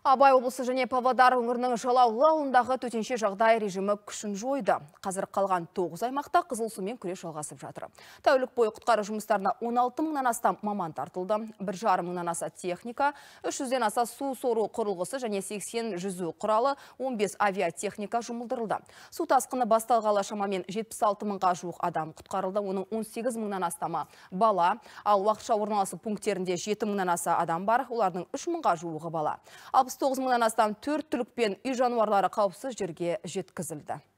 Абай облысы және Павлодар өңірінің жалаулы ауылындағы төтенше жағдай режимі күшін жойды. Қазір қалған 9 аймақта қызыл сумен күрес жалғасып жатыр. Тәулік бойы құтқару жұмыстарына 16 мыңнан астам маман тартылды. 1,5 мыңнан аса техника, 300-ден аса су сору құрылғысы және 80 жүзу құралы, 15 авиатехника жұмылдырылды. Су тасқыны басталғалы шамамен 76 мыңға жуық адам құтқарылды. Оның 18 мыңнан астамы бала, ал уақытша орналасу пункттерінде 7 мыңнан аса адам бар. Олардың 3 мыңға жуығы бала. 69 мыңнан астан төрт түлік үй жануарлары қауіпсіз жерге жеткізілді